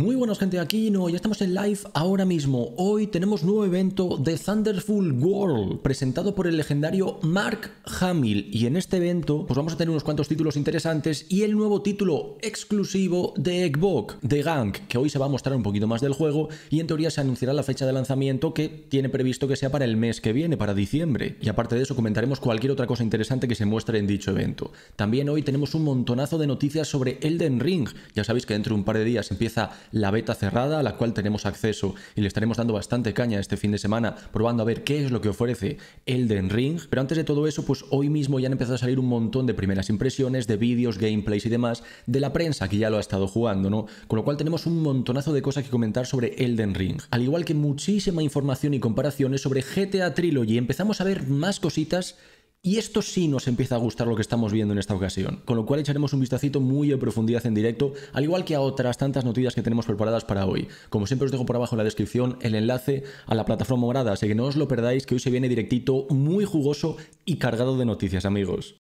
Muy buenas gente, aquí no, ya estamos en live ahora mismo. Hoy tenemos nuevo evento de Thunderful World, presentado por el legendario Mark Hamill. Y en este evento, pues vamos a tener unos cuantos títulos interesantes y el nuevo título exclusivo de Xbox, The Gang, que hoy se va a mostrar un poquito más del juego y en teoría se anunciará la fecha de lanzamiento que tiene previsto que sea para el mes que viene, para diciembre. Y aparte de eso, comentaremos cualquier otra cosa interesante que se muestre en dicho evento. También hoy tenemos un montonazo de noticias sobre Elden Ring. Ya sabéis que dentro de un par de días empieza la beta cerrada, a la cual tenemos acceso y le estaremos dando bastante caña este fin de semana, probando a ver qué es lo que ofrece Elden Ring. Pero antes de todo eso, pues hoy mismo ya han empezado a salir un montón de primeras impresiones, de vídeos, gameplays y demás de la prensa que ya lo ha estado jugando, ¿no? Con lo cual tenemos un montonazo de cosas que comentar sobre Elden Ring, al igual que muchísima información y comparaciones sobre GTA Trilogy. Empezamos a ver más cositas y esto sí nos empieza a gustar lo que estamos viendo en esta ocasión, con lo cual echaremos un vistacito muy en profundidad en directo, al igual que a otras tantas noticias que tenemos preparadas para hoy. Como siempre os dejo por abajo en la descripción el enlace a la plataforma morada, así que no os lo perdáis, que hoy se viene directito muy jugoso y cargado de noticias, amigos.